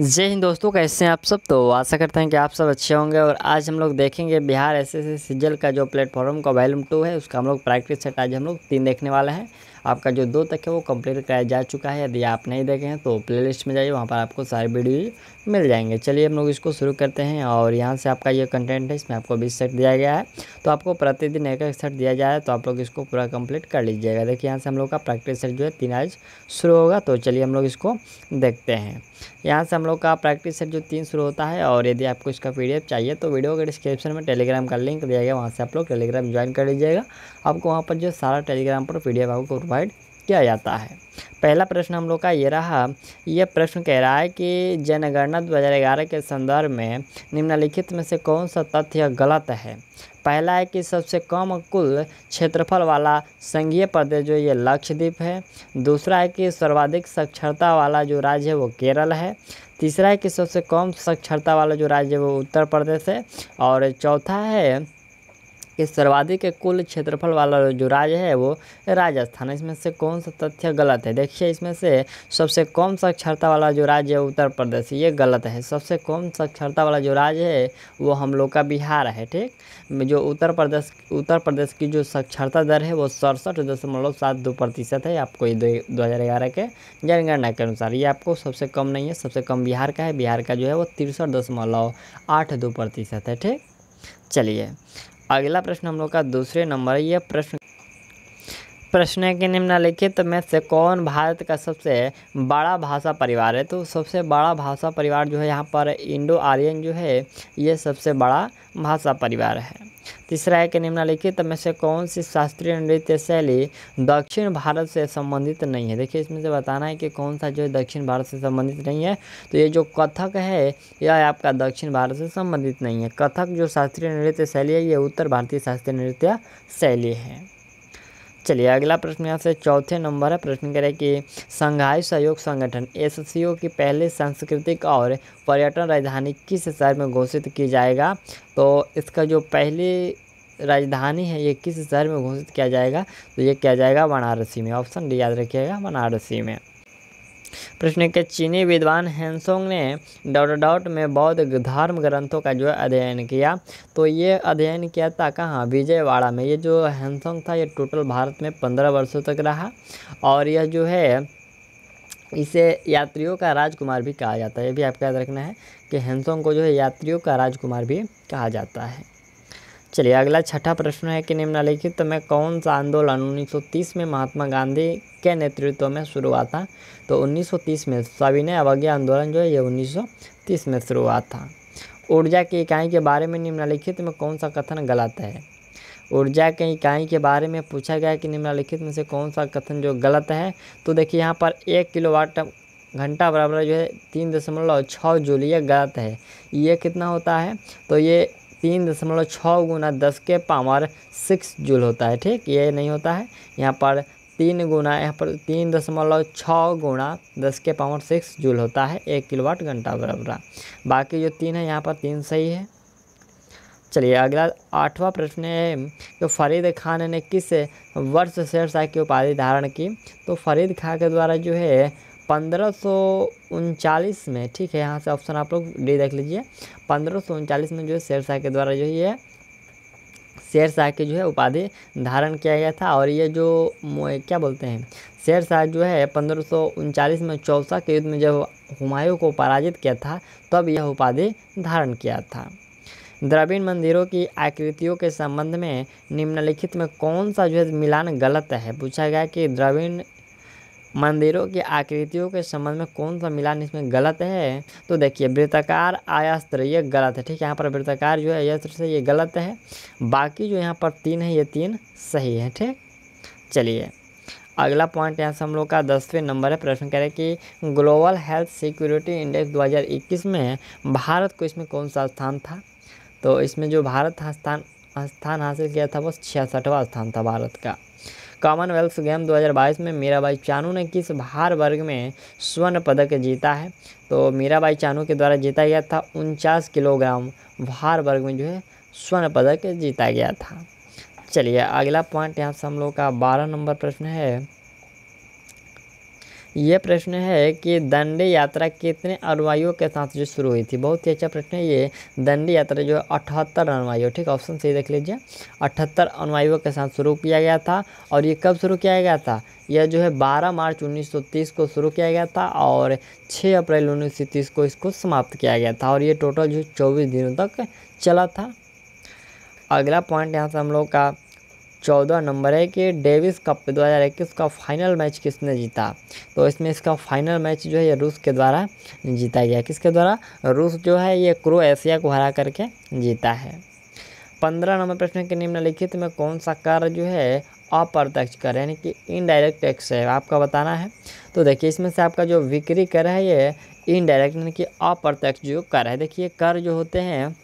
जय हिंद दोस्तों कैसे हैं आप सब तो आशा करते हैं कि आप सब अच्छे होंगे और आज हम लोग देखेंगे बिहार एस एस का जो प्लेटफॉर्म का वैल्यूम टू है उसका हम लोग प्रैक्टिस सेट आज हम लोग तीन देखने वाले हैं आपका जो दो तक है वो कंप्लीट कराया जा चुका है यदि आप नहीं देखे हैं तो प्ले लिस्ट में जाइए वहाँ पर आपको सारे वीडियो मिल जाएंगे चलिए हम लोग इसको शुरू करते हैं और यहाँ से आपका ये कंटेंट है इसमें आपको बीस सेट दिया गया है तो आपको प्रतिदिन एक एक सेट दिया जा रहा है तो आप लोग इसको पूरा कम्प्लीट कर लीजिएगा देखिए यहाँ से हम लोग का प्रैक्टिस सेट जो है तीन आज शुरू होगा तो चलिए हम लोग इसको देखते हैं यहाँ से हम लोग का प्रैक्टिस सेट जो तीन शुरू होता है और यदि आपको इसका पी चाहिए तो वीडियो के डिस्क्रिप्शन में टेलीग्राम का लिंक दिया गया वहाँ से आप लोग टेलीग्राम ज्वाइन कर लीजिएगा आपको वहाँ पर जो सारा टेलीग्राम पर पी आपको प्रोवाइड किया जाता है पहला प्रश्न हम लोग का ये रहा यह प्रश्न कह रहा है कि जनगणना दो के संदर्भ में निम्नलिखित में से कौन सा तथ्य गलत है पहला है कि सबसे कम कुल क्षेत्रफल वाला संघीय प्रदेश जो ये लक्षद्वीप है दूसरा है कि सर्वाधिक साक्षरता वाला जो राज्य है वो केरल है तीसरा है कि सबसे कम साक्षरता वाला जो राज्य है वो उत्तर प्रदेश है और चौथा है कि सर्वाधिक कुल क्षेत्रफल वाला जो राज्य है वो राजस्थान है इसमें से कौन सा तथ्य गलत है देखिए इसमें से सबसे कम साक्षरता वाला जो राज्य है उत्तर प्रदेश ये गलत है सबसे कम साक्षरता वाला जो राज्य है वो हम लोग का बिहार है ठीक जो उत्तर प्रदेश उत्तर प्रदेश की जो साक्षरता दर है वो सड़सठ दशमलव सात दो प्रतिशत है आपको ये दो हज़ार ग्यारह के जनगणना के अनुसार ये आपको सबसे कम नहीं है सबसे कम बिहार का है बिहार का जो है वो तिरसठ दशमलव आठ दो प्रतिशत है ठीक चलिए अगला प्रश्न हम लोग का दूसरे नंबर यह प्रश्न प्रश्न है कि निम्नलिखित में से कौन भारत का सबसे बड़ा भाषा परिवार है तो सबसे बड़ा भाषा परिवार जो है यहाँ पर इंडो आर्यन जो है ये सबसे बड़ा भाषा परिवार है तीसरा है कि निम्नलिखित में से कौन सी शास्त्रीय नृत्य शैली दक्षिण भारत से संबंधित नहीं है देखिए इसमें से बताना है कि कौन सा जो है दक्षिण भारत से संबंधित नहीं है तो ये जो कथक है यह आपका दक्षिण भारत से संबंधित नहीं है कथक जो शास्त्रीय नृत्य शैली है ये उत्तर भारतीय शास्त्रीय नृत्य शैली है चलिए अगला प्रश्न यहाँ से चौथे नंबर है प्रश्न करें कि संघाई सहयोग संगठन एस की पहले सांस्कृतिक और पर्यटन राजधानी किस शहर में घोषित की जाएगा तो इसका जो पहली राजधानी है ये किस शहर में घोषित किया जाएगा तो ये किया जाएगा बनारसी में ऑप्शन डी याद रखिएगा बनारसी में प्रश्न के चीनी विद्वान हैंसोंग ने डॉट डॉट में बौद्ध धर्म ग्रंथों का जो है अध्ययन किया तो ये अध्ययन किया था कहाँ विजयवाड़ा में ये जो हैंसोंग था ये टोटल भारत में पंद्रह वर्षों तक रहा और यह जो है इसे यात्रियों का राजकुमार भी कहा जाता है ये भी आपको याद रखना है कि हैंसोंग को जो है यात्रियों का राजकुमार भी कहा जाता है चलिए अगला छठा प्रश्न है कि निम्नलिखित तो में कौन सा आंदोलन 1930 में महात्मा गांधी के नेतृत्व में शुरू हुआ था तो 1930 में सविनय अवज्ञा आंदोलन जो है ये 1930 में शुरू हुआ था ऊर्जा की इकाई के बारे में निम्नलिखित में कौन सा कथन गलत है ऊर्जा के इकाई के बारे में पूछा गया कि निम्नलिखित में से कौन सा कथन जो गलत है तो देखिए यहाँ पर एक किलोवाट घंटा बराबर जो है तीन दशमलव छः जूलिया गलत है ये कितना होता है तो ये तीन दशमलव छः गुना दस के पावर सिक्स जूल होता है ठीक ये नहीं होता है यहाँ पर तीन गुना यहाँ पर तीन दशमलव छः गुना दस के पावर सिक्स जूल होता है एक किलोवाट घंटा बराबर बाकी जो तीन है यहाँ पर तीन सही है चलिए अगला आठवां प्रश्न है तो फरीद खान ने किस वर्ष शेरशाह की उपाधि धारण की तो फरीद खान के द्वारा जो है पंद्रह सौ उनचालीस में ठीक है यहाँ से ऑप्शन आप लोग डी देख लीजिए पंद्रह सौ उनचालीस में जो है शेर शाह के द्वारा जो है शेर शाह की जो है उपाधि धारण किया गया था और ये जो क्या बोलते हैं शेर शाह जो है पंद्रह में चौसा के युद्ध में जब हुमायूं को पराजित किया था तब यह उपाधि धारण किया था द्रविण मंदिरों की आकृतियों के संबंध में निम्नलिखित में कौन सा जो है मिलान गलत है पूछा गया कि द्रविण मंदिरों की आकृतियों के संबंध में कौन सा मिलान इसमें गलत है तो देखिए वृत्ताकार आयास्त्र ये गलत है ठीक है यहाँ पर वृत्ताकार जो है अयस्त्र से ये गलत है बाकी जो यहाँ पर तीन है ये तीन सही है ठीक चलिए अगला पॉइंट यहाँ से हम लोग का दसवें नंबर है प्रश्न करें कि ग्लोबल हेल्थ सिक्योरिटी इंडेक्स 2021 में भारत को इसमें कौन सा स्थान था तो इसमें जो भारत स्थान स्थान हासिल किया था वो छियासठवां स्थान था भारत का कॉमनवेल्थ गेम 2022 में मीराबाई चानू ने किस भार वर्ग में स्वर्ण पदक जीता है तो मीराबाई चानू के द्वारा जीता गया था उनचास किलोग्राम भार वर्ग में जो है स्वर्ण पदक जीता गया था चलिए अगला पॉइंट यहाँ से हम लोग का बारह नंबर प्रश्न है ये प्रश्न है कि दंड यात्रा कितने अनुयायियों के साथ जो शुरू हुई थी बहुत ही अच्छा प्रश्न है ये दंड यात्रा जो है अठहत्तर अनुवायु ठीक ऑप्शन सही देख लीजिए अठहत्तर अनुवायुओं के साथ शुरू किया गया था और ये कब शुरू किया गया था यह जो है 12 मार्च 1930 को शुरू किया गया था और 6 अप्रैल उन्नीस को इसको समाप्त किया गया था और ये टोटल जो है दिनों तक चला था अगला पॉइंट यहाँ से हम लोग का चौदह नंबर है कि डेविस कप दो हज़ार इक्कीस का फाइनल मैच किसने जीता तो इसमें इसका फाइनल मैच जो है ये रूस के द्वारा जीता गया किसके द्वारा रूस जो है ये क्रो एशिया को हरा करके जीता है पंद्रह नंबर प्रश्न के निम्नलिखित में कौन सा कार जो है अप्रत्यक्ष कर यानी कि इनडायरेक्ट टैक्स है आपका बताना है तो देखिए इसमें से आपका जो विक्री कर है ये इनडायरेक्ट यानी कि अप्रत्यक्ष जो कर है देखिए कर जो होते हैं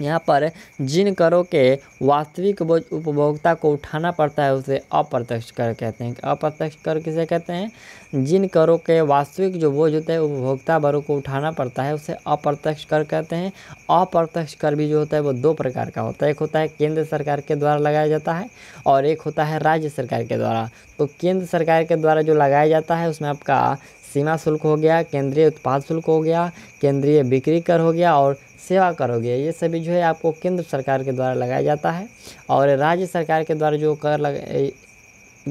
यहाँ पर जिन करों के वास्तविक बोझ उपभोक्ता को उठाना पड़ता है उसे अप्रत्यक्ष कर कहते हैं अप्रत्यक्ष कर किसे कहते हैं जिन करों के वास्तविक जो बोझ होता है उपभोक्ता बरों को उठाना पड़ता है उसे अप्रत्यक्ष कर कहते हैं अप्रत्यक्ष कर भी जो होता है वो दो प्रकार का होता है एक होता है केंद्र सरकार के द्वारा लगाया जाता है और एक होता है राज्य सरकार के द्वारा तो केंद्र सरकार के द्वारा जो लगाया जाता है उसमें आपका सीमा शुल्क हो गया केंद्रीय उत्पाद शुल्क हो गया केंद्रीय बिक्री कर हो गया और सेवा करोगे ये सभी जो है आपको केंद्र सरकार के द्वारा लगाया जाता है और राज्य सरकार के द्वारा जो कर लग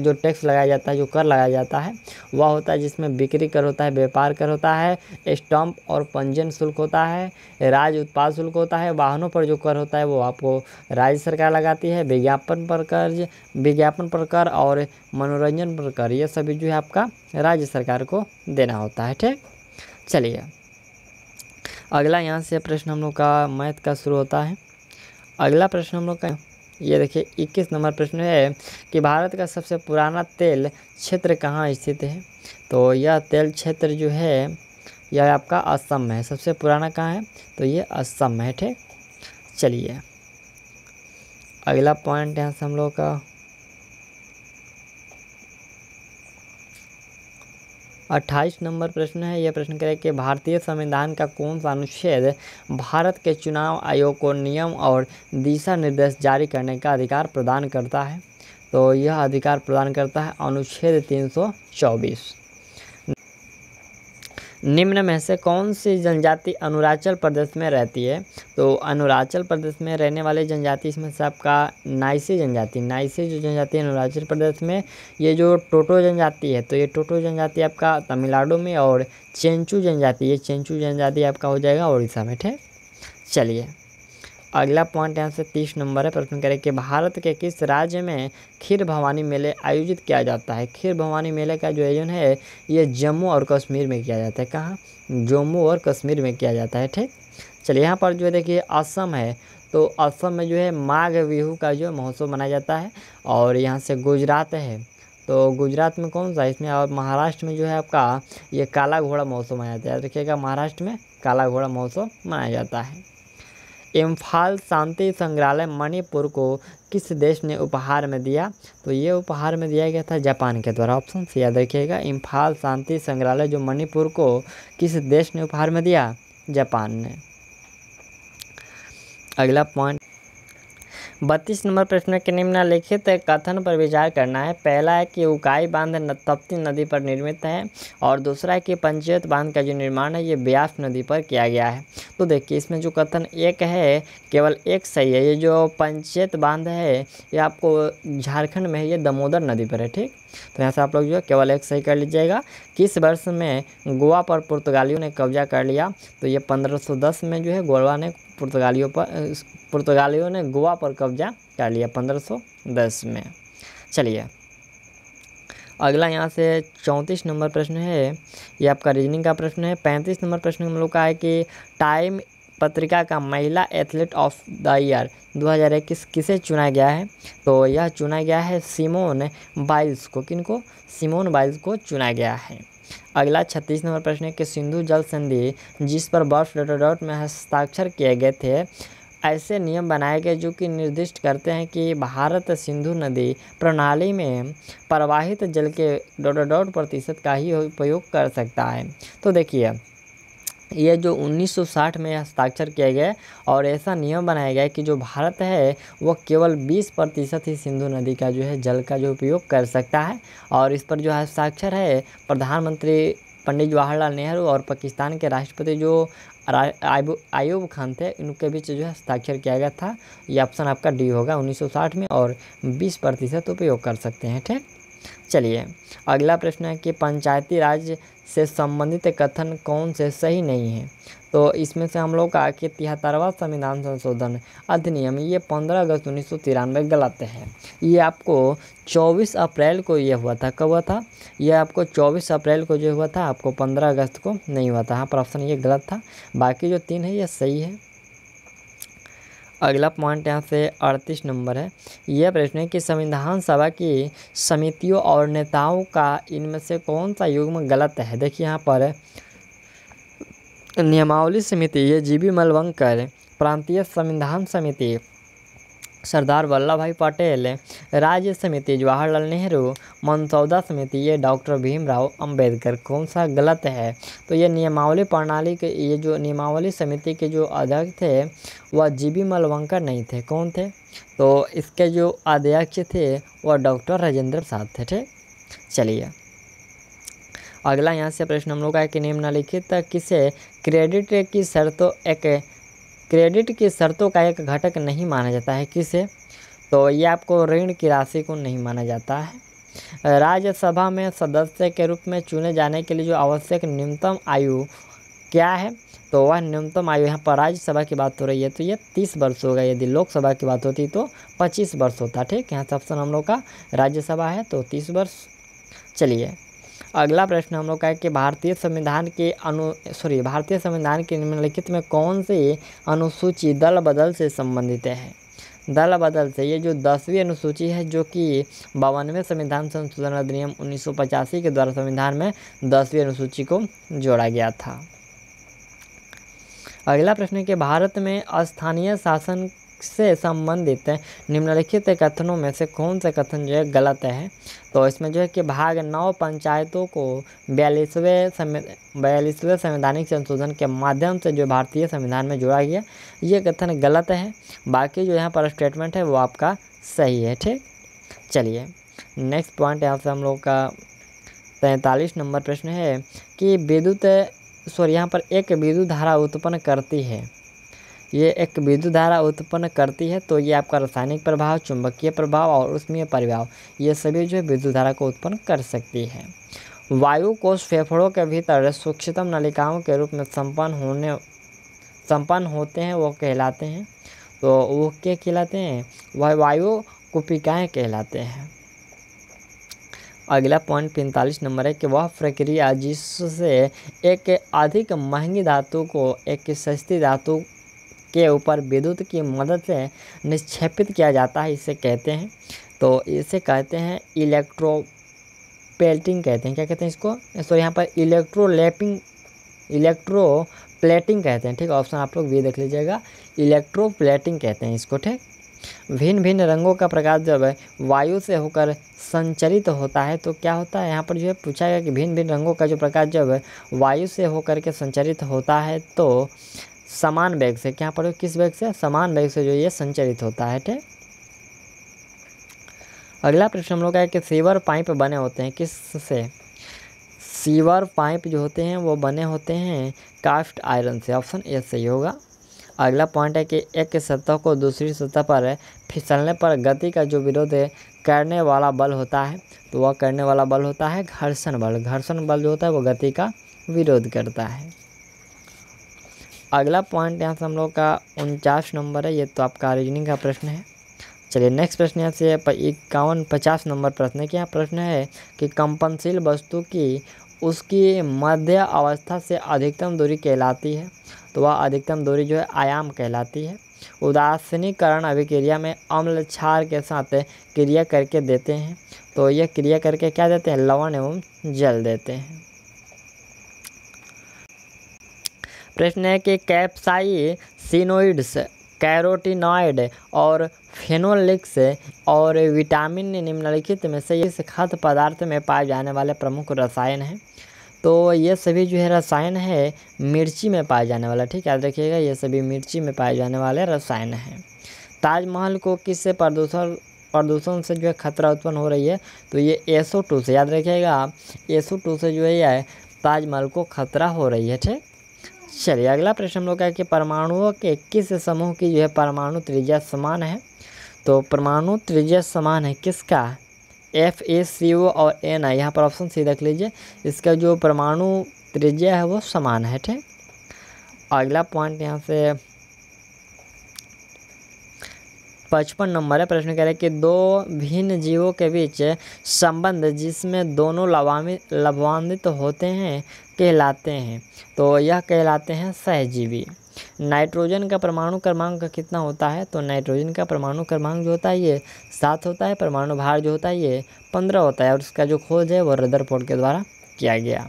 जो टैक्स लगाया जाता है जो कर लगाया जाता है वह होता है जिसमें बिक्री कर होता है व्यापार कर होता है स्टम्प और पंजीयन शुल्क होता है राज्य उत्पाद शुल्क होता है वाहनों पर जो कर होता है वो आपको राज्य सरकार लगाती है विज्ञापन पर कर विज्ञापन पर कर और मनोरंजन पर कर ये सभी जो है आपका राज्य सरकार को देना होता है ठीक चलिए अगला यहाँ से प्रश्न हम लोग का मैथ का शुरू होता है अगला प्रश्न हम लोग का ये देखिए इक्कीस नंबर प्रश्न है कि भारत का सबसे पुराना तेल क्षेत्र कहाँ स्थित है तो यह तेल क्षेत्र जो है यह आपका असम है सबसे पुराना कहाँ है तो ये असम है ठीक चलिए अगला पॉइंट यहाँ से हम लोग का अट्ठाईस नंबर प्रश्न है यह प्रश्न करें कि भारतीय संविधान का कौन सा अनुच्छेद भारत के चुनाव आयोग को नियम और दिशा निर्देश जारी करने का अधिकार प्रदान करता है तो यह अधिकार प्रदान करता है अनुच्छेद तीन निम्न में से कौन सी जनजाति अरुणाचल प्रदेश में रहती है तो अरुणाचल प्रदेश में रहने वाले जनजाति इसमें से आपका नाइसी जनजाति नाइसी जो जनजाति है अरुणाचल प्रदेश में ये जो टोटो जनजाति है तो ये टोटो जनजाति आपका तमिलनाडु में और चेंचू जनजाति ये चेंचू जनजाति आपका हो जाएगा उड़ीसा में ठीक चलिए अगला पॉइंट यहाँ से तीस नंबर है प्रश्न करें कि भारत के किस राज्य में खीर भवानी मेले आयोजित किया जाता है खीर भवानी मेले का जो आयोजन है ये जम्मू और कश्मीर में किया जाता है कहाँ जम्मू और कश्मीर में किया जाता है ठीक चलिए यहाँ पर जो है देखिए असम है तो असम में जो है माघ बिहू का जो महोत्सव मनाया जाता है और यहाँ से गुजरात है तो गुजरात में कौन सा इसमें और महाराष्ट्र में जो है आपका ये काला घोड़ा महोत्सव मनाया जाता है याद रखिएगा महाराष्ट्र में काला घोड़ा महोत्सव मनाया जाता है इम्फाल शांति संग्रहालय मणिपुर को किस देश ने उपहार में दिया तो ये उपहार में दिया गया था जापान के द्वारा ऑप्शन से याद रखिएगा इम्फाल शांति संग्रहालय जो मणिपुर को किस देश ने उपहार में दिया जापान ने अगला पॉइंट बत्तीस नंबर प्रश्न के निम्नलिखित कथन पर विचार करना है पहला है कि उकाई बांध तप्ती नदी पर निर्मित है और दूसरा है कि पंचायत बांध का जो निर्माण है ये ब्यास नदी पर किया गया है तो देखिए इसमें जो कथन एक है केवल एक सही है ये जो पंचायत बांध है ये आपको झारखंड में है ये दमोदर नदी पर है ठीक तो यहाँ से आप लोग जो है केवल एक सही कर लीजिएगा किस वर्ष में गोवा पर पुर्तगालियों ने कब्जा कर लिया तो ये 1510 में जो है गोवा ने पुर्तगालियों पर पुर्तगालियों ने गोवा पर कब्जा कर लिया 1510 में चलिए अगला यहाँ से चौंतीस नंबर प्रश्न है ये आपका रीजनिंग का प्रश्न है पैंतीस नंबर प्रश्न हम लोग का है कि टाइम पत्रिका का महिला एथलीट ऑफ द ईयर 2021 किसे चुना गया है तो यह चुना गया है सिमोन बाइल्स को किनको सिमोन बाइल्स को चुना गया है अगला छत्तीस नंबर प्रश्न है कि सिंधु जल संधि जिस पर बर्फ डॉट में हस्ताक्षर किए गए थे ऐसे नियम बनाए गए जो कि निर्दिष्ट करते हैं कि भारत सिंधु नदी प्रणाली में प्रवाहित जल के डॉट डॉट प्रतिशत का ही उपयोग कर सकता है तो देखिए यह जो 1960 में हस्ताक्षर किया गया और ऐसा नियम बनाया गया कि जो भारत है वह केवल 20 प्रतिशत ही सिंधु नदी का जो है जल का जो उपयोग कर सकता है और इस पर जो हस्ताक्षर है प्रधानमंत्री पंडित जवाहरलाल नेहरू और पाकिस्तान के राष्ट्रपति जो आयूब खान थे इनके बीच जो है हस्ताक्षर किया गया था ये ऑप्शन आपका डी होगा 1960 में और 20 प्रतिशत उपयोग कर सकते हैं ठीक चलिए अगला प्रश्न है कि पंचायती राज से संबंधित कथन कौन से सही नहीं है तो इसमें से हम लोग का कि तिहत्तरवा संविधान संशोधन अधिनियम ये 15 अगस्त उन्नीस सौ तिरानवे गलत है ये आपको 24 अप्रैल को ये हुआ था कब हुआ था ये आपको 24 अप्रैल को जो हुआ था आपको 15 अगस्त को नहीं हुआ था हाँ प्रश्न ये गलत था बाकी जो तीन है ये सही है अगला पॉइंट यहाँ से अड़तीस नंबर है यह प्रश्न है कि संविधान सभा की समितियों और नेताओं का इनमें से कौन सा युग्म गलत है देखिए यहाँ पर नियमावली समिति ये जी बी मलवंकर प्रांतीय संविधान समिति सरदार वल्लभ भाई पटेल राज्य समिति जवाहरलाल नेहरू मनसौदा समिति ये डॉक्टर भीमराव अंबेडकर कौन सा गलत है तो ये नियमावली प्रणाली के ये जो नियमावली समिति के जो अध्यक्ष थे वह जी बी मलवंकर नहीं थे कौन थे तो इसके जो अध्यक्ष थे वह डॉक्टर राजेंद्र प्रसाद थे ठीक चलिए अगला यहाँ से प्रश्न हम लोग का कि निम्नलिखित किसे क्रेडिट की शर्तों एक क्रेडिट की शर्तों का एक घटक नहीं माना जाता है किसे तो ये आपको ऋण की राशि को नहीं माना जाता है राज्यसभा में सदस्य के रूप में चुने जाने के लिए जो आवश्यक न्यूनतम आयु क्या है तो वह न्यूनतम आयु यहाँ पर राज्यसभा की बात हो रही है तो ये तीस वर्ष होगा यदि लोकसभा की बात होती तो पच्चीस वर्ष होता ठीक यहाँ से ऑप्शन हम लोग का राज्यसभा है तो तीस वर्ष चलिए अगला प्रश्न हम लोग का है कि भारतीय संविधान के अनु सॉरी भारतीय संविधान के निम्नलिखित में कौन से अनुसूची दल बदल से संबंधित है दल बदल से ये जो दसवीं अनुसूची है जो कि बावनवें संविधान संशोधन अधिनियम उन्नीस के द्वारा संविधान में दसवीं अनुसूची को जोड़ा गया था अगला प्रश्न है कि भारत में स्थानीय शासन से संबंधित निम्नलिखित कथनों में से कौन सा कथन जो है गलत है तो इसमें जो है कि भाग नौ पंचायतों को बयालीसवें बयालीसवें संवैधानिक संशोधन के माध्यम से जो भारतीय संविधान में जोड़ा गया ये कथन गलत है बाकी जो यहाँ पर स्टेटमेंट है वो आपका सही है ठीक चलिए नेक्स्ट पॉइंट यहाँ से हम लोग का तैंतालीस नंबर प्रश्न है कि विद्युत सॉरी यहाँ पर एक विद्युत धारा उत्पन्न करती है ये एक विद्युत धारा उत्पन्न करती है तो ये आपका रासायनिक प्रभाव चुंबकीय प्रभाव और उष्मीय प्रभाव ये सभी जो है विद्युत धारा को उत्पन्न कर सकती है वायु कोष फेफड़ों के भीतर सूक्ष्मतम नलिकाओं के रूप में संपन्न होने संपन्न होते हैं वो कहलाते हैं तो वो क्या कहलाते हैं वह वायु कुपिकाएँ कहलाते हैं अगला पॉइंट पैंतालीस नंबर है कि वह प्रक्रिया जिससे एक अधिक महंगी धातु को एक सस्ती धातु के ऊपर विद्युत की मदद से निक्षेपित किया जाता है इसे कहते हैं तो इसे कहते हैं इलेक्ट्रो प्लेटिंग कहते हैं क्या कहते हैं इसको सो यहाँ पर इलेक्ट्रोलेपिंग इलेक्ट्रो प्लेटिंग कहते हैं ठीक ऑप्शन आप लोग भी देख लीजिएगा इलेक्ट्रो प्लेटिंग कहते हैं इसको ठीक भिन्न भिन्न रंगों का प्रकाश जब वायु से होकर संचरित होता है तो क्या होता है यहाँ पर जो है पूछा गया कि भिन्न भिन्न रंगों का जो प्रकाश जब वायु से होकर के संचरित होता है तो समान वेग से क्या पढ़ो किस वेग से समान वेग से जो ये संचरित होता है ठीक अगला प्रश्न हम लोग का है कि सीवर पाइप बने होते हैं किस से सीवर पाइप जो होते हैं वो बने होते हैं काफ्ट आयरन से ऑप्शन ए सही होगा अगला पॉइंट है कि एक सतह को दूसरी सतह पर फिसलने पर गति का जो विरोध करने वाला बल होता है तो वह करने वाला बल होता है घर्षण बल घर्षण बल जो होता है वो गति का विरोध करता है अगला पॉइंट यहाँ से हम लोग का उनचास नंबर है ये तो आपका रीजनिंग का प्रश्न है चलिए नेक्स्ट प्रश्न यहाँ से इक्यावन पचास नंबर प्रश्न है कि यहाँ प्रश्न है कि कंपनशील वस्तु की उसकी मध्य अवस्था से अधिकतम दूरी कहलाती है तो वह अधिकतम दूरी जो है आयाम कहलाती है उदासीनीकरण अभिक्रिया में अम्ल क्षार के साथ क्रिया करके देते हैं तो यह क्रिया करके क्या देते हैं लवण एवं जल देते हैं प्रश्न है कि कैप्साई सीनोइड्स कैरोटिनॉइड और फेनोलिक्स और विटामिन निम्नलिखित में से इस खाद्य पदार्थ में पाए जाने वाले प्रमुख रसायन हैं तो ये सभी जो है रसायन है मिर्ची में पाए जाने वाला ठीक याद रखिएगा ये सभी मिर्ची में पाए जाने वाले रसायन हैं ताजमहल को किससे प्रदूषण प्रदूषण से जो है खतरा उत्पन्न हो रही है तो ये एसो टू से याद रखिएगा एसो टू से जो है ताजमहल को खतरा हो रही है ठीक चलिए अगला प्रश्न हम लोग का कि परमाणुओं के किस समूह की जो है परमाणु त्रिज्या समान है तो परमाणु त्रिज्या समान है किसका एफ ए सी ओ और एन आई यहाँ पर ऑप्शन सी देख लीजिए इसका जो परमाणु त्रिज्या है वो समान है ठीक अगला पॉइंट यहाँ से पचपन नंबर है प्रश्न कह रहे हैं कि दो भिन्न जीवों के बीच संबंध जिसमें दोनों लाभान्वित लाभान्वित होते हैं कहलाते हैं तो यह कहलाते हैं सहजीवी नाइट्रोजन का परमाणु क्रमांक कितना होता है तो नाइट्रोजन का परमाणु क्रमांक जो होता है ये सात होता है परमाणु भार जो होता है ये पंद्रह होता है और उसका जो खोज है वो रदर के द्वारा किया गया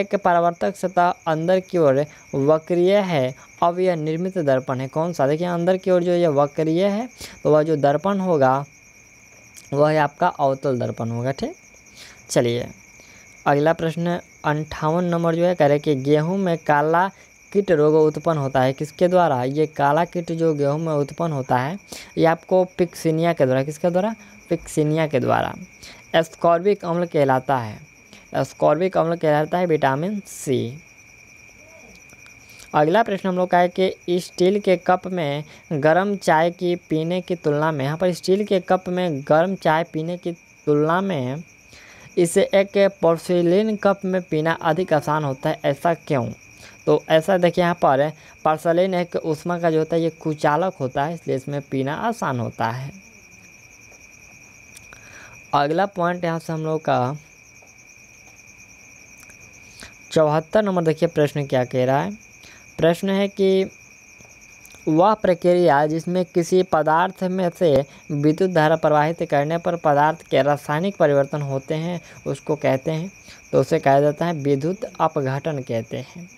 एक परावर्तक सतह अंदर की ओर वक्रिय है अब यह निर्मित दर्पण है कौन सा देखिए अंदर की ओर जो यह वक्रिय है तो वह जो दर्पण होगा वह आपका अवतल दर्पण होगा ठीक चलिए अगला प्रश्न अंठावन नंबर जो है कह रहे कि गेहूँ में काला कीट रोग उत्पन्न होता है किसके द्वारा ये काला कीट जो गेहूँ में उत्पन्न होता है ये आपको पिक्सिनिया के द्वारा किसके द्वारा पिक्सिनिया के द्वारा एस्कॉर्बिक अम्ल कहलाता है एस्कॉर्बिक अम्ल कहलाता है विटामिन सी अगला प्रश्न हम लोग का है कि स्टील के कप में गर्म चाय की पीने की तुलना में यहाँ पर स्टील के कप में गर्म चाय पीने की तुलना में इसे एक पोर्सिलिन कप में पीना अधिक आसान होता है ऐसा क्यों तो ऐसा देखिए यहाँ पर पार्सलिन एक उष्मा का जो होता है ये कुचालक होता है इसलिए इसमें पीना आसान होता है अगला पॉइंट यहाँ से हम लोग का चौहत्तर नंबर देखिए प्रश्न क्या कह रहा है प्रश्न है कि वह प्रक्रिया जिसमें किसी पदार्थ में से विद्युत धारा प्रवाहित करने पर पदार्थ के रासायनिक परिवर्तन होते हैं उसको कहते हैं तो उसे कहा जाता है विद्युत अपघटन कहते हैं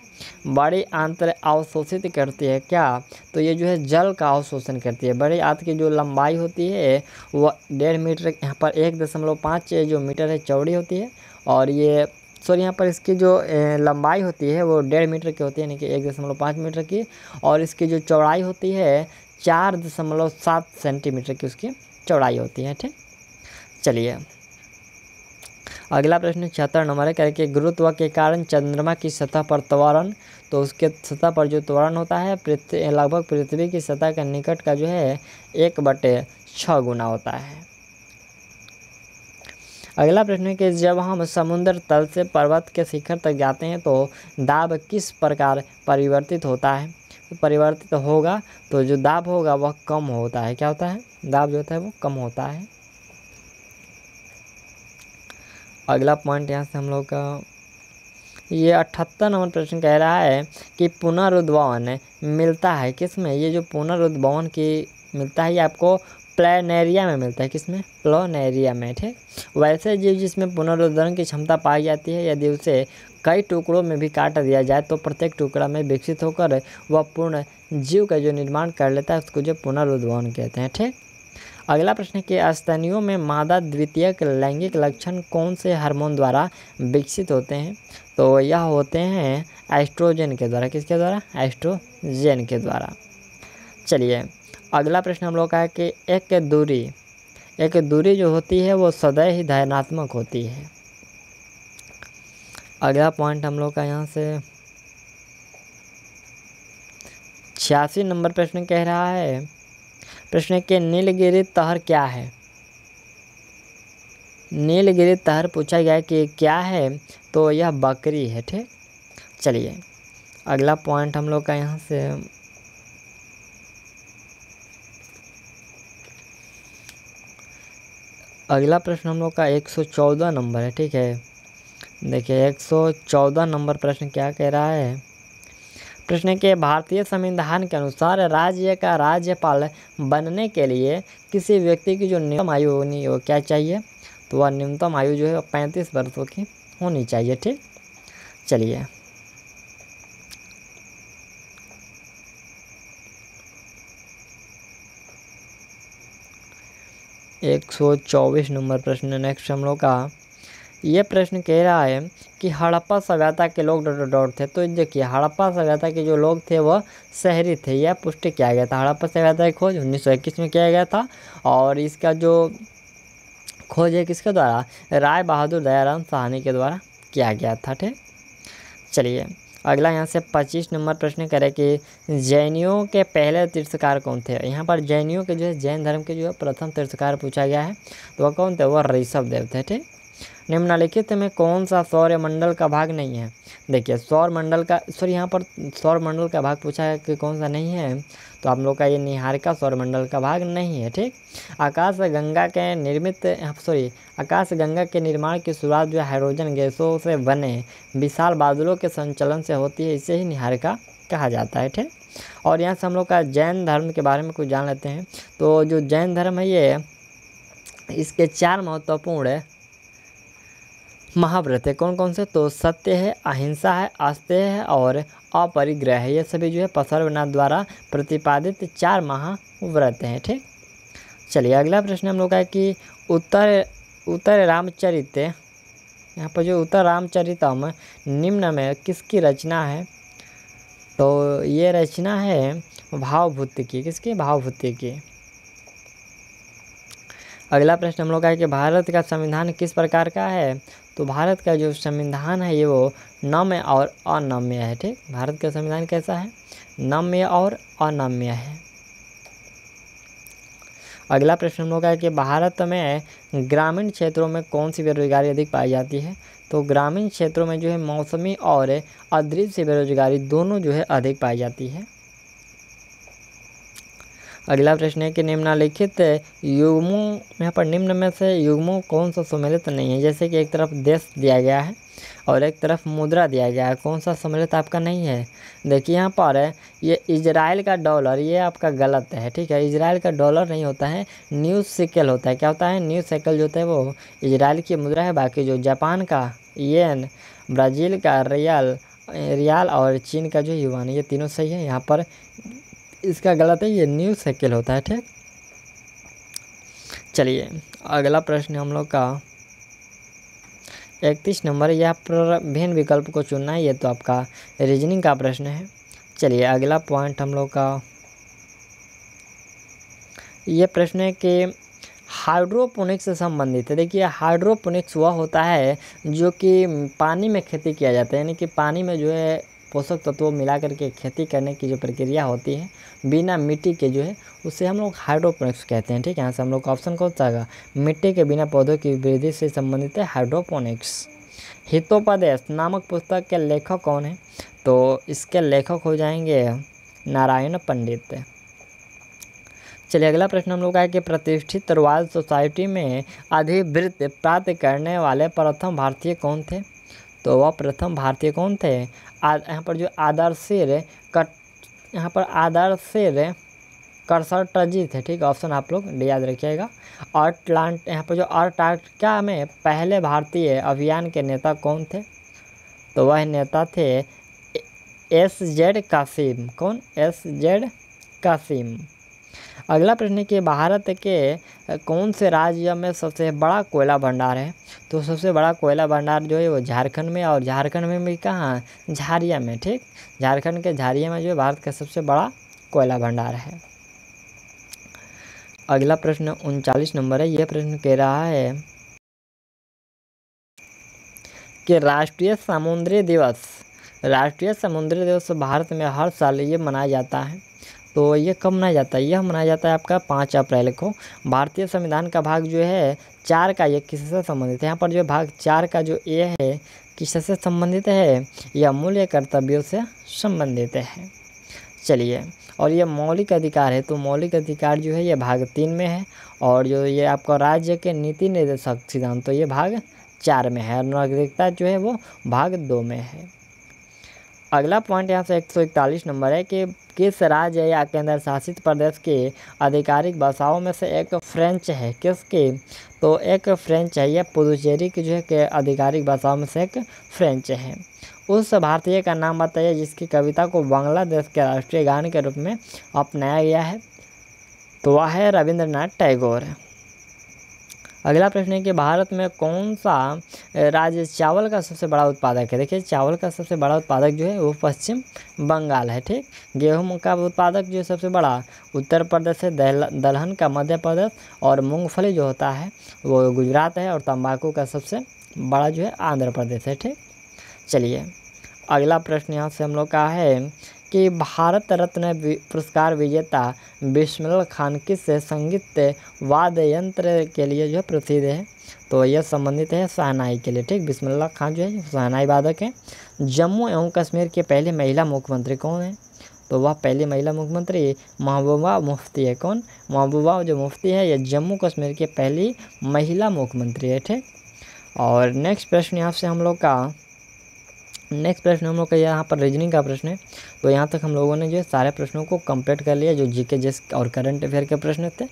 बड़ी आंतर अवशोषित करती है क्या तो ये जो है जल का अवशोषण करती है बड़ी आंत की जो लंबाई होती है वह डेढ़ मीटर यहाँ पर एक दशमलव पाँच जो मीटर है चौड़ी होती है और ये सॉरी यहाँ पर इसकी जो लंबाई होती है वो डेढ़ मीटर की होती है यानी कि एक दशमलव पाँच मीटर की और इसकी जो चौड़ाई होती है चार दशमलव सात सेंटीमीटर की उसकी चौड़ाई होती है ठीक चलिए अगला प्रश्न छिहत्तर नंबर है कि गुरुत्व के कारण चंद्रमा की सतह पर त्वरण तो उसके सतह पर जो त्वरण होता है पृथ्वी लगभग पृथ्वी की सतह के निकट का जो है एक बटे छः गुना होता है अगला प्रश्न है कि जब हम समुद्र तल से पर्वत के शिखर तक जाते हैं तो दाब किस प्रकार परिवर्तित होता है तो परिवर्तित होगा तो जो दाब होगा वह कम होता है क्या होता है दाब जो होता है वो कम होता है अगला पॉइंट यहाँ से हम लोग का ये अठहत्तर नंबर प्रश्न कह रहा है कि पुनरुद्भवन मिलता है किसमें ये जो पुनरुद्भवन की मिलता है ये आपको प्लानेरिया में मिलता है किसमें प्लोनेरिया में ठीक वैसे जीव जिसमें पुनरुद्धरण की क्षमता पाई जाती है यदि उसे कई टुकड़ों में भी काट दिया जाए तो प्रत्येक टुकड़ा में विकसित होकर वह पूर्ण जीव का जो निर्माण कर लेता है उसको जो पुनरुद्वन कहते हैं ठीक अगला प्रश्न के स्तनियों में मादा द्वितीयक लैंगिक लक्षण कौन से हार्मोन द्वारा विकसित होते हैं तो यह होते हैं एस्ट्रोजन के द्वारा किसके द्वारा एस्ट्रोजन के द्वारा चलिए अगला प्रश्न हम लोग का है कि एक दूरी एक दूरी जो होती है वो सदैव ही धनात्मक होती है अगला पॉइंट हम लोग का यहाँ से छियासी नंबर प्रश्न कह रहा है प्रश्न के नीलगिरी तहर क्या है नीलगिरी तहर पूछा गया कि क्या है तो यह बकरी है ठीक चलिए अगला पॉइंट हम लोग का यहाँ से अगला प्रश्न हम लोग का 114 नंबर है ठीक है देखिए 114 नंबर प्रश्न क्या कह रहा है प्रश्न के भारतीय संविधान के अनुसार राज्य का राज्यपाल बनने के लिए किसी व्यक्ति की जो न्यूनतम आयु होनी वो क्या चाहिए तो वह न्यूनतम आयु जो है पैंतीस वर्षों की होनी चाहिए ठीक चलिए एक सौ चौबीस नंबर प्रश्न नेक्स्ट हम लोग का ये प्रश्न कह रहा है कि हड़प्पा सभ्यता के लोग डॉट डॉट थे तो देखिए हड़प्पा सभ्यता के जो लोग थे वह शहरी थे यह पुष्टि किया गया था हड़प्पा सभ्यता की खोज उन्नीस में किया गया था और इसका जो खोज है किसके द्वारा राय बहादुर दयाराम साहनी के द्वारा किया गया था ठीक चलिए अगला यहाँ से पच्चीस नंबर प्रश्न करें कि जैनियों के पहले तीर्थकार कौन थे यहाँ पर जैनियों के जो है जैन धर्म के जो है प्रथम तीर्थकार पूछा गया है तो वह कौन थे वह ऋषभ देव थे ठीक निम्नलिखित में कौन सा सौर्यमंडल का भाग नहीं है देखिए सौर मंडल का सॉरी यहाँ पर सौर मंडल का भाग पूछा है कि कौन सा नहीं है तो आप लोग का ये निहारिका सौरमंडल का भाग नहीं है ठीक आकाश गंगा के निर्मित सॉरी आकाश गंगा के निर्माण की शुरुआत जो हाइड्रोजन गैसों से बने विशाल बादलों के संचलन से होती है इसे ही निहारिका कहा जाता है ठीक और यहाँ से हम लोग का जैन धर्म के बारे में कुछ जान लेते हैं तो जो जैन धर्म है ये इसके चार महत्वपूर्ण महाव्रत है कौन कौन से तो सत्य है अहिंसा है आस्ते है और अपरिग्रह है ये सभी जो है पसर्वनाथ द्वारा प्रतिपादित चार महाव्रत हैं ठीक चलिए अगला प्रश्न हम लोग का है कि उत्तर उत्तर रामचरित यहाँ पर जो उत्तर रामचरितम निम्न में किसकी रचना है तो ये रचना है भावभूति की किसकी भावभूति की अगला प्रश्न हम लोग का है कि भारत का संविधान किस प्रकार का है तो भारत का जो संविधान है ये वो नम्य और अनम्य है ठीक भारत का संविधान कैसा है नम्य और अनम्य है अगला प्रश्न हम लोग का है कि भारत में ग्रामीण क्षेत्रों में कौन सी बेरोजगारी अधिक पाई जाती है तो ग्रामीण क्षेत्रों में जो है मौसमी और अदृश्य बेरोजगारी दोनों जो है अधिक पाई जाती है अगला प्रश्न है कि निम्नलिखित युग्मों यहाँ पर निम्न में से युग्मों कौन सा सम्मिलित नहीं है जैसे कि एक तरफ देश दिया गया है और एक तरफ मुद्रा दिया गया है कौन सा सम्मिलित आपका नहीं है देखिए यहाँ पर है ये इजराइल का डॉलर ये आपका गलत है ठीक है इजराइल का डॉलर नहीं होता है न्यू सिकल होता है क्या होता है न्यू सिकल जो होता है वो इजराइल की मुद्रा है बाकी जो जापान का येन ब्राज़ील का रियल रियाल और चीन का जो युवान ये तीनों सही है यहाँ पर इसका गलत है ये न्यू साइकिल होता है ठीक चलिए अगला प्रश्न हम लोग का इकतीस नंबर यह भिन्न विकल्प को चुनना है ये तो आपका रीजनिंग का प्रश्न है चलिए अगला पॉइंट हम लोग का यह प्रश्न है कि हाइड्रोपोनिक्स से संबंधित है देखिए हाइड्रोपोनिक्स वह होता है जो कि पानी में खेती किया जाता है यानी कि पानी में जो है पोषक तत्वों मिला करके खेती करने की जो प्रक्रिया होती है बिना मिट्टी के जो है उसे हम लोग हाइड्रोपोनिक्स कहते हैं ठीक है यहाँ से हम लोग का ऑप्शन कौन सा आएगा मिट्टी के बिना पौधों की वृद्धि से संबंधित है हाइड्रोपोनिक्स हितोपदेश नामक पुस्तक के लेखक कौन है तो इसके लेखक हो जाएंगे नारायण पंडित चलिए अगला प्रश्न हम लोग का है कि प्रतिष्ठित रॉयल सोसाइटी में अधिवृत्त प्राप्त करने वाले प्रथम भारतीय कौन थे तो वह प्रथम भारतीय कौन थे यहाँ पर जो आधार शेर है कट यहाँ पर आधार शेर है कर्सर ट्रजित है ठीक है ऑप्शन आप लोग याद रखिएगा और ट्लांट यहाँ पर जो अंटार्कटिका में पहले भारतीय अभियान के नेता कौन थे तो वह नेता थे एस जेड कासिम कौन एस जेड कासिम अगला प्रश्न कि भारत के कौन से राज्य में सबसे बड़ा कोयला भंडार है तो सबसे बड़ा कोयला भंडार जो है वो झारखंड में और झारखंड में भी कहाँ झारिया में ठीक झारखंड के झारिया में जो है भारत का सबसे बड़ा कोयला भंडार है अगला प्रश्न उनचालीस नंबर है यह प्रश्न कह रहा है कि राष्ट्रीय समुद्री दिवस राष्ट्रीय समुद्री दिवस भारत में हर साल ये मनाया जाता है तो ये कब मनाया जाता है यह मनाया जाता है आपका पाँच अप्रैल को भारतीय संविधान का भाग जो है चार का ये किससे संबंधित है यहाँ पर जो भाग चार का जो ए है किससे संबंधित है यह मूल्य कर्तव्यों से संबंधित है चलिए और यह मौलिक अधिकार है तो मौलिक अधिकार जो है ये भाग तीन में है और जो ये आपका राज्य के नीति निर्देशक सिद्धांत तो ये भाग चार में है और नागरिकता जो है वो भाग दो में है अगला पॉइंट यहाँ से एक नंबर है कि किस राज्य या केंद्र शासित प्रदेश के आधिकारिक भाषाओं में से एक फ्रेंच है किसके तो एक फ्रेंच है यह पुदुचेरी की जो है कि आधिकारिक भाषाओं में से एक फ्रेंच है उस भारतीय का नाम बताइए जिसकी कविता को बांग्लादेश के राष्ट्रीय गान के रूप में अपनाया गया है तो वह है रविंद्रनाथ टैगोर अगला प्रश्न है कि भारत में कौन सा राज्य चावल का सबसे बड़ा उत्पादक है देखिए चावल का सबसे बड़ा उत्पादक जो है वो पश्चिम बंगाल है ठीक गेहूँ का उत्पादक जो सबसे बड़ा उत्तर प्रदेश है दलहन का मध्य प्रदेश और मूँगफली जो होता है वो गुजरात है और तम्बाकू का सबसे बड़ा जो है आंध्र प्रदेश है ठीक चलिए अगला प्रश्न यहाँ से हम लोग का है कि भारत रत्न पुरस्कार विजेता बिस्मिल खान किस संगीत वाद्य यंत्र के लिए जो है प्रसिद्ध है तो यह संबंधित है शहनाई के लिए ठीक बिस्मिल्ला खान जो है शहनाई वादक हैं जम्मू एवं कश्मीर के पहले महिला मुख्यमंत्री कौन है तो वह पहली महिला मुख्यमंत्री महबूबा मुफ्ती है कौन महबूबा जो मुफ्ती है यह जम्मू कश्मीर की पहली महिला मुख्यमंत्री है ठीक और नेक्स्ट प्रश्न यहाँ से हम लोग का नेक्स्ट प्रश्न हम लोग का यहाँ पर रीजनिंग का प्रश्न है तो यहाँ तक हम लोगों ने जो सारे प्रश्नों को कंप्लीट कर लिया जो जीके जेस और करंट अफेयर के प्रश्न थे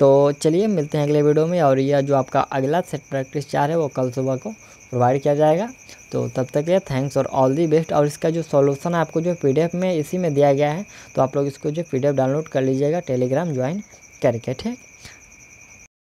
तो चलिए मिलते हैं अगले वीडियो में और यह जो आपका अगला सेट प्रैक्टिस चार है वो कल सुबह को प्रोवाइड किया जाएगा तो तब तक ये थैंक्स और ऑल दी बेस्ट और इसका जो सॉल्यूशन आपको जो पी में इसी में दिया गया है तो आप लोग इसको जो पी डाउनलोड कर लीजिएगा टेलीग्राम ज्वाइन करके ठीक